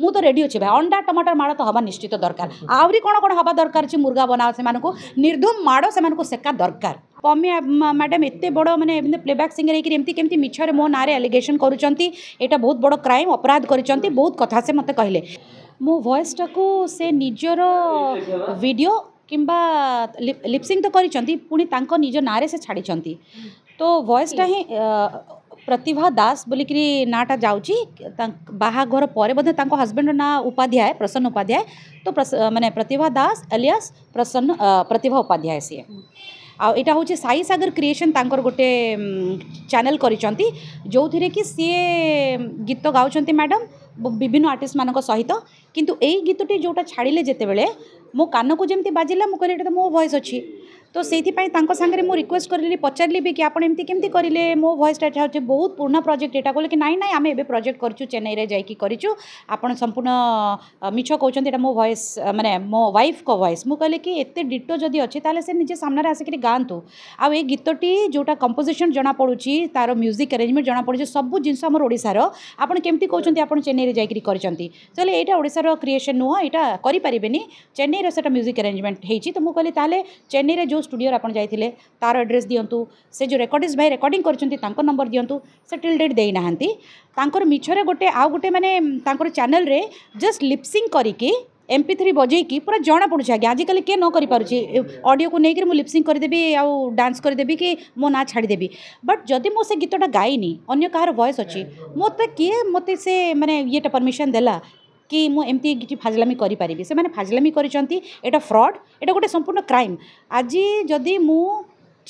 मुझे तो रेडी अच्छे भाई अंडा टमाटर माड़ तो हाँ निश्चित दरकार आहरी कौन कौन हाँ दरकार अच्छे मुर्गा बनाओ से निर्धुम माड़ से सेका दरकार पम्या मैडम एत बड़ मैंने प्लेबैक् सिंगर होमती मिछरे मो ना एलिगेसन करा बहुत बड़ क्राइम अपराध कर बहुत कथा से मत कह मो भयसटा को से निजर भिड कि लिपसींग तो करी से छाड़ी तो भयसटा ही प्रतिभा दास बोलिक नाटा जा बाघर पर हजबैंड ना उपाध्याय प्रसन्न उपाध्याय तो प्रस, मैंने प्रतिभा दास अलिया प्रसन्न प्रतिभा उपाध्याय सीए आईटा हूँ साई सगर क्रिएसन तर गोटे चेल कर जो थी कि सीए गीत गाँव मैडम विभिन्न आर्टिस्ट मान सहित कितु यही गीतटी जोटा छाड़े जिते बड़े ମୋ କାନକୁ ଯେମିତି ବାଜିଲା ମୁଁ କହିଲି ଏଇଟା ତ ମୋ ଭଏସ୍ ଅଛି ତ ସେଇଥିପାଇଁ ତାଙ୍କ ସାଙ୍ଗରେ ମୁଁ ରିକ୍ୱେଷ୍ଟ କରିଲି ପଚାରିଲି ବି କି ଆପଣ ଏମିତି କେମିତି କରିଲେ ମୋ ଭଏସ୍ଟା ଏଇଟା ହେଉଛି ବହୁତ ପୁରୁଣା ପ୍ରୋଜେକ୍ଟ ଏଇଟା କହିଲେ କି ନାଇଁ ନାଇଁ ଆମେ ଏବେ ପ୍ରୋଜେକ୍ଟ କରିଛୁ ଚେନ୍ନାଇରେ ଯାଇକି କରିଛୁ ଆପଣ ସମ୍ପୂର୍ଣ୍ଣ ମିଛ କହୁଛନ୍ତି ଏଇଟା ମୋ ଭଏସ୍ ମାନେ ମୋ ୱାଇଫ୍ଙ୍କ ଭଏସ୍ ମୁଁ କହିଲି କି ଏତେ ଡିଟୋ ଯଦି ଅଛି ତାହେଲେ ସେ ନିଜେ ସାମ୍ନାରେ ଆସିକିରି ଗାଆନ୍ତୁ ଆଉ ଏ ଗୀତଟି ଯେଉଁଟା କମ୍ପୋଜିସନ୍ ଜଣାପଡ଼ୁଛି ତାର ମ୍ୟୁଜିକ୍ ଆରେଞ୍ଜମେଣ୍ଟ ଜଣାପଡ଼ୁଛି ସବୁ ଜିନିଷ ଆମର ଓଡ଼ିଶାର ଆପଣ କେମିତି କହୁଛନ୍ତି ଆପଣ ଚେନ୍ନାଇରେ ଯାଇକିରି କରିଛନ୍ତି ତାହେଲେ ଏଇଟା ଓଡ଼ିଶାର କ୍ରିଏସନ୍ ନୁହଁ ଏଇଟା କରିପାରିବେନି ଚେନ୍ନାଇ चेन्नईर से म्यूजिक आरेजमेंट हो तो मुझे कहली तेल चेन्नई में जो स्टूडियो आप जाते तार एड्रेस दिंतु से जो रेकर्ड भाई रेकर्ड कर नंबर दिंतु से टिल डेट देना मिछर गोटे आउ गोटे मैंने चेल जस्ट लिपसिंग करी एम पी थ्री बजे कि पूरा जना पड़ी आज्ञा आजिकल किए न करपी अडियो को लेकर मुझ लिपसिंग करदेवि आउ डांस करदेवि कि मो ना छाड़देवि बट जदि मुझे गीत गायनी अगर कह रॉयस अच्छी मोते किए मत से मैंने ये परमिशन देला କି ମୁଁ ଏମିତି କିଛି ଫାଜଲାମି କରିପାରିବି ସେମାନେ ଫାଜଲାମି କରିଛନ୍ତି ଏଇଟା ଫ୍ରଡ଼୍ ଏଇଟା ଗୋଟେ ସମ୍ପୂର୍ଣ୍ଣ କ୍ରାଇମ୍ ଆଜି ଯଦି ମୁଁ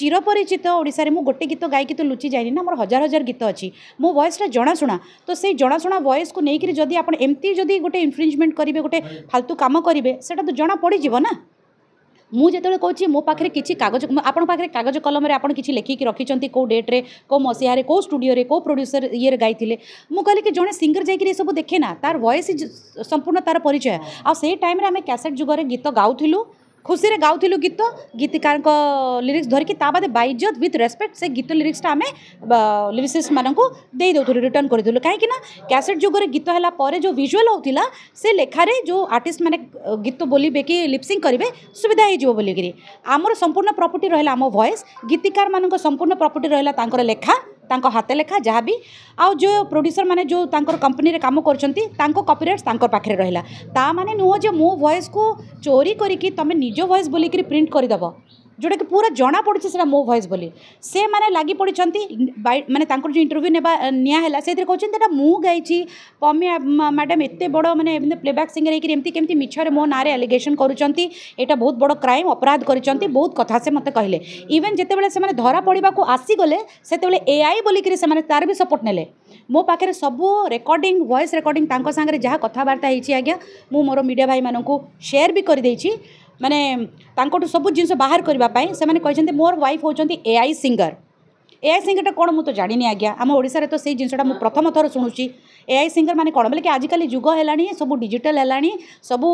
ଚିରପରିଚିତ ଓଡ଼ିଶାରେ ମୁଁ ଗୋଟେ ଗୀତ ଗାଇକି ତ ଲୁଚି ଯାଇନି ନା ମୋର ହଜାର ହଜାର ଗୀତ ଅଛି ମୋ ଭଏସ୍ଟା ଜଣାଶୁଣା ତ ସେଇ ଜଣାଶୁଣା ଭଏସ୍କୁ ନେଇକିରି ଯଦି ଆପଣ ଏମିତି ଯଦି ଗୋଟେ ଇନଫ୍ରିଞ୍ଜମେଣ୍ଟ କରିବେ ଗୋଟେ ଫାଲତୁ କାମ କରିବେ ସେଇଟା ତ ଜଣା ପଡ଼ିଯିବ ନା मुझे कहे मो पाखे किसी कागज आपखे कागज कलम किसी लिखिक रखिंट कौ डेट्रे कौ मसीह कौ स्टूडियो कौ प्रड्यूसर ये गई मुझे कहली कि जे सिंगर जाइए सब देखे ना तार वयस संपूर्ण तार परिचय आई टाइम आम कैसेट जुगर गीत गाँव खुशी गाँव गीत गीतिकार लिरिक्स धरिकी ता बादे विथ रेस्पेक्ट से गीत लिरिक्सटा आम लिरिक्सिस्ट दे देदेलु रिटर्न करूँ कहीं कैसेट जुगर गीत है जो भिजुआल होता से लेखार जो आर्टिस्ट मैंने गीत बोलिए कि लिपसिंग करेंगे सुविधा हो बोलिकी आमर संपूर्ण प्रपर्टी रहा आम भएस गीतिकार मान संपूर्ण प्रपर्टी रहा लेखा ତାଙ୍କ ହାତ ଲେଖା ଯାହା ବି ଆଉ ଯେଉଁ ପ୍ରଡ୍ୟୁସର ମାନେ ଯେଉଁ ତାଙ୍କର କମ୍ପାନୀରେ କାମ କରୁଛନ୍ତି ତାଙ୍କ କପିରାଇଟ୍ସ ତାଙ୍କ ପାଖରେ ରହିଲା ତା ମାନେ ନୁହଁ ଯେ ମୋ ଭଏସ୍କୁ ଚୋରି କରିକି ତୁମେ ନିଜ ଭଏସ୍ ବୋଲିକିରି ପ୍ରିଣ୍ଟ କରିଦେବ ଯେଉଁଟାକି ପୁରା ଜଣାପଡ଼ୁଛି ସେଇଟା ମୋ ଭଏସ୍ ବୋଲି ସେମାନେ ଲାଗି ପଡ଼ିଛନ୍ତି ମାନେ ତାଙ୍କର ଯେଉଁ ଇଣ୍ଟରଭ୍ୟୁ ନେବା ନିଆ ହେଲା ସେଥିରେ କହୁଛନ୍ତି ଏଇଟା ମୁଁ ଗାଇଛି ପମ୍ୟା ମ୍ୟାଡ଼ାମ୍ ଏତେ ବଡ଼ ମାନେ ଏମିତି ପ୍ଲେବ୍ୟାକ୍ ସିଙ୍ଗର ହେଇକିରି ଏମିତି କେମିତି ମିଛରେ ମୋ ନାଁରେ ଆଲିଗେସନ୍ କରୁଛନ୍ତି ଏଇଟା ବହୁତ ବଡ଼ କ୍ରାଇମ୍ ଅପରାଧ କରିଛନ୍ତି ବହୁତ କଥା ସେ ମୋତେ କହିଲେ ଇଭେନ୍ ଯେତେବେଳେ ସେମାନେ ଧରା ପଡ଼ିବାକୁ ଆସିଗଲେ ସେତେବେଳେ ଏଆଇ ବୋଲିକିରି ସେମାନେ ତାର ବି ସପୋର୍ଟ ନେଲେ ମୋ ପାଖରେ ସବୁ ରେକର୍ଡ଼ିଂ ଭଏସ୍ ରେକର୍ଡ଼ିଂ ତାଙ୍କ ସାଙ୍ଗରେ ଯାହା କଥାବାର୍ତ୍ତା ହେଇଛି ଆଜ୍ଞା ମୁଁ ମୋର ମିଡ଼ିଆ ଭାଇମାନଙ୍କୁ ସେୟାର ବି କରିଦେଇଛି मानने सब जिन बाहर करने मोर वाइफ होती ए आई सिंगर ए आई सिंगर टा कौन मुझे जानी आज्ञा आम ओडा तो सही जिनसा मुझ प्रथम थर शुणुची ए आई सिंगर मैंने कौन बोले कि आजिकल जुग है सब डिजिटल है सब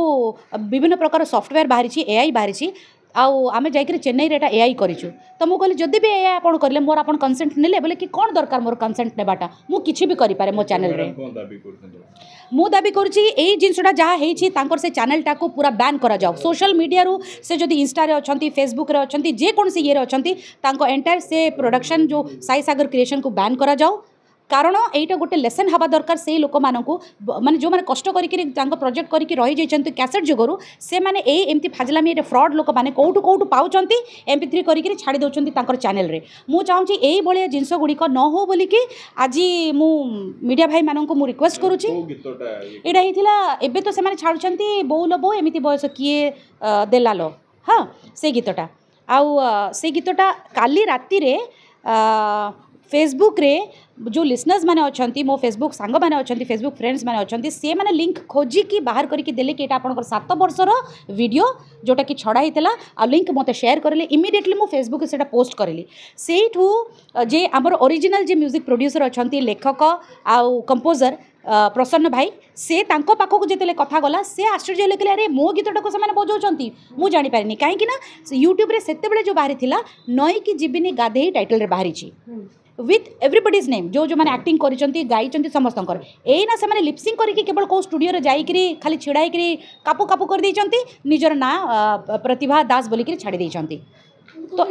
विभिन्न प्रकार सफ्टवेयर बाहर ए आई बाहरी आम जा चेन्नई रेटा ए आई करूँ तो मुझे कहली जब भी ए आई आप करेंगे मोर आप कनसेंट ने बोले कि कौन दरकार मोर कनसेंट ने मुझे भी करें मो चेल मु दाबी करुच्ची जिनसटा जहाँ से चेलटा को पूरा बैन कर सोशल मीडिया से जो इनस्टारे अच्छा फेसबुक अच्छा जेकोसी ईर अच्छा एंटायर से प्रडक्शन जो साई सगर क्रिएसन को बैन कराऊ କାରଣ ଏଇଟା ଗୋଟେ ଲେସନ୍ ହେବା ଦରକାର ସେଇ ଲୋକମାନଙ୍କୁ ମାନେ ଯେଉଁମାନେ କଷ୍ଟ କରିକି ତାଙ୍କ ପ୍ରୋଜେକ୍ଟ କରିକି ରହିଯାଇଛନ୍ତି କ୍ୟାସେଟ୍ ଯୋଗୁଁରୁ ସେମାନେ ଏଇ ଏମିତି ଫାଜିଲାମିରେ ଫ୍ରଡ୍ ଲୋକମାନେ କେଉଁଠୁ କେଉଁଠୁ ପାଉଛନ୍ତି ଏମ୍ପି ଥ୍ରୀ କରିକି ଛାଡ଼ି ଦେଉଛନ୍ତି ତାଙ୍କର ଚ୍ୟାନେଲ୍ରେ ମୁଁ ଚାହୁଁଛି ଏଇଭଳିଆ ଜିନିଷ ଗୁଡ଼ିକ ନ ହେଉ ବୋଲିକି ଆଜି ମୁଁ ମିଡ଼ିଆ ଭାଇମାନଙ୍କୁ ମୁଁ ରିକ୍ୱେଷ୍ଟ କରୁଛି ଏଇଟା ହେଇଥିଲା ଏବେ ତ ସେମାନେ ଛାଡ଼ୁଛନ୍ତି ବୋଉଲ ବୋଉ ଏମିତି ବୟସ କିଏ ଦେଲାଲ ହଁ ସେଇ ଗୀତଟା ଆଉ ସେଇ ଗୀତଟା କାଲି ରାତିରେ फेसबुक रे जो लिसनर्स मैंने अच्छा मो फेसबुक सांग मैंने अच्छा फेसबुक फ्रेंड्स मैंने अच्छा से मैंने लिंक खोजिकी बाहर करके देखे कि यहाँ आपत बर्षर भिड जोटा कि छड़ा ही आ लिंक मत सेयर करें इमिडियेटली मुझे फेसबुक से पोस्ट करी से जे आमर ओरिजिनाल जे म्यूजिक प्रड्यूसर अच्छा लेखक आउ कंपोजर प्रसन्न भाई से पाखक जितने कथा गला से आश्चर्य लिखे अरे मो गीतटा से बजाऊँच मुझ जापारे कहीं यूट्यूब से जो बाहरी नई कि जीवनी गाधे टाइटल बाहरी विथ एभ्रिबडीज नेम जो जो मैंने एक्टिंग कर गाई समस्त यहीना से लिपसिंग करके केवल कौ स्टूडियो जाकर खाली छिड़ा होकर कापु कापु कर निजर ना प्रतिभा दास बोलिक छाड़ तो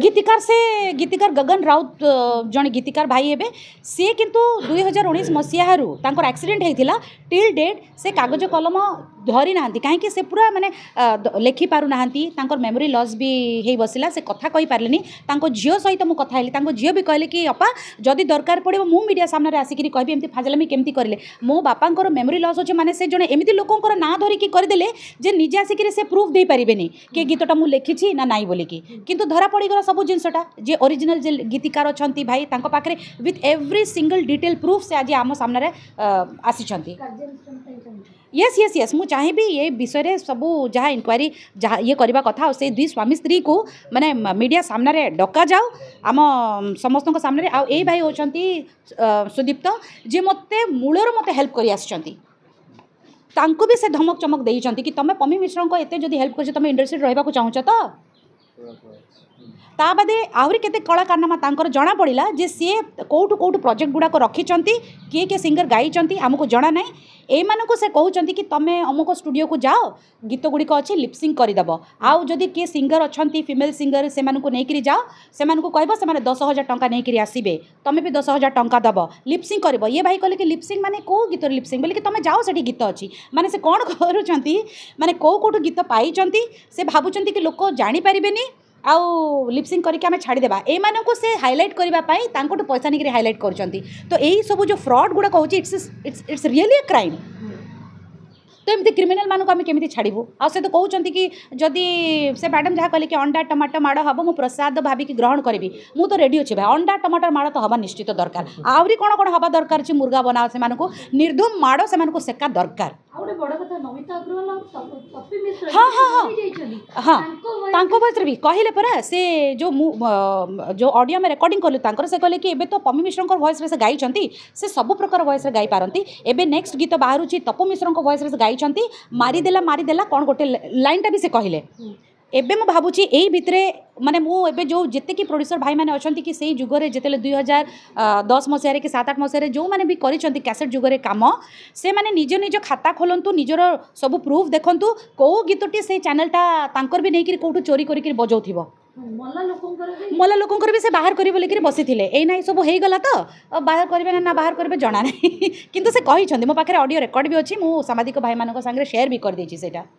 गीतिकार से गीतिकार गगन राउत जड़े गीतिकार भाई हे सी कितु दुई हजार उन्नीस मसीह एक्सीडेट होता टिल डेट से कागज कलम ଧରି ନାହାନ୍ତି କାହିଁକି ସେ ପୁରା ମାନେ ଲେଖିପାରୁନାହାନ୍ତି ତାଙ୍କର ମେମୋରି ଲସ୍ ବି ହେଇ ବସିଲା ସେ କଥା କହିପାରିଲେନି ତାଙ୍କ ଝିଅ ସହିତ ମୁଁ କଥା ହେଲି ତାଙ୍କ ଝିଅ ବି କହିଲେ କି ଅପା ଯଦି ଦରକାର ପଡ଼ିବ ମୁଁ ମିଡ଼ିଆ ସାମ୍ନାରେ ଆସିକିରି କହିବି ଏମିତି ଫାଜଲାମି କେମିତି କରିଲେ ମୋ ବାପାଙ୍କର ମେମୋରି ଲସ୍ ଅଛି ମାନେ ସେ ଜଣେ ଏମିତି ଲୋକଙ୍କର ନାଁ ଧରିକି କରିଦେଲେ ଯେ ନିଜେ ଆସିକିରି ସେ ପ୍ରୁଫ୍ ଦେଇପାରିବେନି କି ଗୀତଟା ମୁଁ ଲେଖିଛି ନା ନାହିଁ ବୋଲିକି କିନ୍ତୁ ଧରା ପଡ଼ିଗଲା ସବୁ ଜିନିଷଟା ଯିଏ ଅରିଜିନାଲ୍ ଯେ ଗୀତିକାର ଅଛନ୍ତି ଭାଇ ତାଙ୍କ ପାଖରେ with every single detail proof ସେ ଆଜି ଆମ ସାମ୍ନାରେ ଆସିଛନ୍ତି येस येस येस मुझे ये विषय में सब जहाँ इनक्वारी ये करवा कथ से दुई स्वामी स्त्री को मैंने मीडिया सामने डक जाओ आम समस्त सामने आ भाई होती सुदीप्त जी मत मूल मत हेल्प कर ताकू भी से धमक चमक दे कि तुम पमी मिश्र को ये जो हेल्प कर तुम इंडस्ट्री रहा चाहू तो ताबादे आते कला कारनामा जना पड़ा जे सी कौटू कौट प्रोजेक्ट गुड़ाक रखिंट किए किए सिंगर गई आमको जना ना एम से कहते कि तुम अमुक स्टूडियो को जाओ गीत गुड़िक अच्छे लिपसिंग करदेव आउ जदि किए सिंगर अच्छा फिमेल सिंगर से नहींक्र जाओ से कह से दस हजार टाँग नहीं आसवे तुम्हें भी दस हजार टाँग दब लिपसिंग कर ये भाई कह कि लिपसिंग मैंने कौ गीत लिपसिंग बोले कि तुम जाओ से गीत अच्छी मैंने से कौन करूँ मैंने कौ गीत पाई से भावुंत कि लोक जापारे आउ लिपसिंग करके आम छाड़ीदे एम से हाइलाइट करने पैसा नहीं हाइलाइट कर तो यही सब जो फ्रड गुड़ा हूँ it's it's it's really a crime तो एम क्रिमिनाल मानक आम कमी छाड़ू आ सहित कहते कि जदि से मैडम जहाँ कहे कि अंडा टमाटो माड़ हम मुझ प्रसाद भाविक ग्रहण करी मुझे तो रेडी अच्छे भाई अंडा टमाटो माड़ तो हाँ निश्चित तो दरकार आहरी कौन कौन हाँ दरकार अच्छे मुर्गा बना से निर्धुम माड़ से सेका दरकार हाँ हाँ हाँ हाँ भोजर भी कहले पूरा से जो मु जो ऑडियो में रेकर्डिंग कलु से कहे कि तो पमी मिश्र भयस से गई से सब प्रकार भयस गईपारती नेक्ट गीत बाहर तपू मिश्र भयस गई मारीदेला मारीदेला कौन गोटे लाइन टा भी से कहले ଏବେ ମୁଁ ଭାବୁଛି ଏଇ ଭିତରେ ମାନେ ମୁଁ ଏବେ ଯେଉଁ ଯେତିକି ପ୍ରଡ୍ୟୁସର ଭାଇମାନେ ଅଛନ୍ତି କି ସେଇ ଯୁଗରେ ଯେତେବେଳେ ଦୁଇ ହଜାର ଦଶ ମସିହାରେ କି ସାତ ଆଠ ମସିହାରେ ଯେଉଁମାନେ ବି କରିଛନ୍ତି କ୍ୟାସେଟ୍ ଯୁଗରେ କାମ ସେମାନେ ନିଜ ନିଜ ଖାତା ଖୋଲନ୍ତୁ ନିଜର ସବୁ ପ୍ରୁଫ୍ ଦେଖନ୍ତୁ କେଉଁ ଗୀତଟି ସେଇ ଚ୍ୟାନେଲ୍ଟା ତାଙ୍କର ବି ନେଇକିରି କେଉଁଠୁ ଚୋରି କରିକିରି ବଜାଉଥିବ ମଲା ଲୋକଙ୍କର ବି ସେ ବାହାର କରିବେ ବୋଲିକିରି ବସିଥିଲେ ଏଇ ନା ଏସବୁ ହେଇଗଲା ତ ବାହାର କରିବେ ନା ନା ବାହାର କରିବେ ଜଣା ନାହିଁ କିନ୍ତୁ ସେ କହିଛନ୍ତି ମୋ ପାଖରେ ଅଡ଼ିଓ ରେକର୍ଡ଼ ବି ଅଛି ମୁଁ ସାମ୍ବାଦିକ ଭାଇମାନଙ୍କ ସାଙ୍ଗରେ ସେୟାର ବି କରିଦେଇଛି ସେଇଟା